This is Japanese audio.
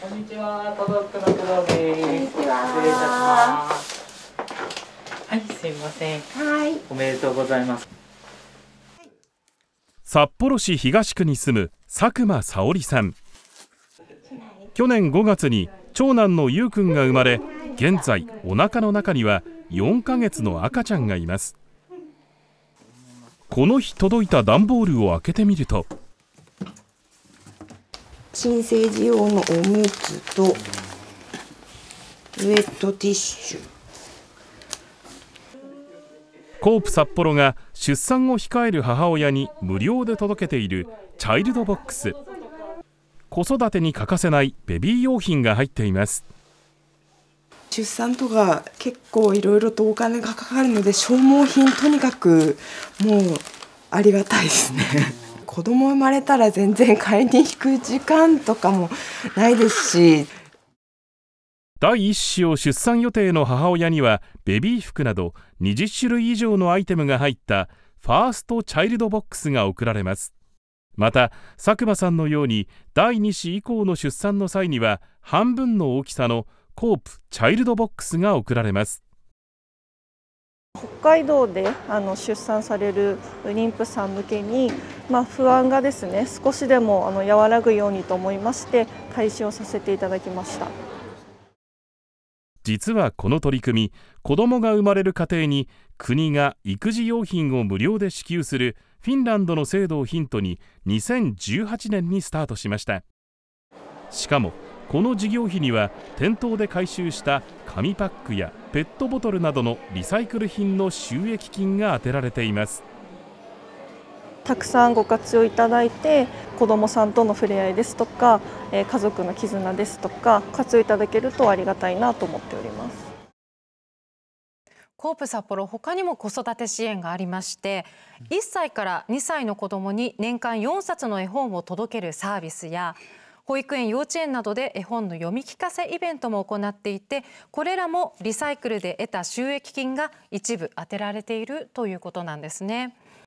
こんにちは、トドックの工藤です。失礼いたします。はい、すみません。はい。おめでとうございます。札幌市東区に住む佐久間沙織さん。去年5月に長男のゆうくんが生まれ、現在お腹の中には4ヶ月の赤ちゃんがいます。この日届いた段ボールを開けてみると。新生児用のおむつとウェットティッシュコープ札幌が出産を控える母親に無料で届けているチャイルドボックス子育てに欠かせないベビー用品が入っています出産とか結構いろいろとお金がかかるので消耗品とにかくもうありがたいですね子供生まれたら全然買いに行く時間とかもないですし第1子を出産予定の母親にはベビー服など20種類以上のアイテムが入ったファーストチャイルドボックスが贈られますまた佐久間さんのように第2子以降の出産の際には半分の大きさのコープチャイルドボックスが贈られます北海道であの出産される妊婦さん向けにまあ、不安がですね少しでもあの和らぐようにと思いまして開始をさせていただきました実はこの取り組み子どもが生まれる家庭に国が育児用品を無料で支給するフィンランドの制度をヒントに2018年にスタートしましたしかもこの事業費には店頭で回収した紙パックやペットボトルなどのリサイクル品の収益金が充てられていますたくさんご活用いただいて子どもさんとの触れ合いですとか家族の絆ですとか活用いただけるとありがたいなと思っております。コープ札幌他にも子育て支援がありまして1歳から2歳の子どもに年間4冊の絵本を届けるサービスや保育園幼稚園などで絵本の読み聞かせイベントも行っていてこれらもリサイクルで得た収益金が一部充てられているということなんですね。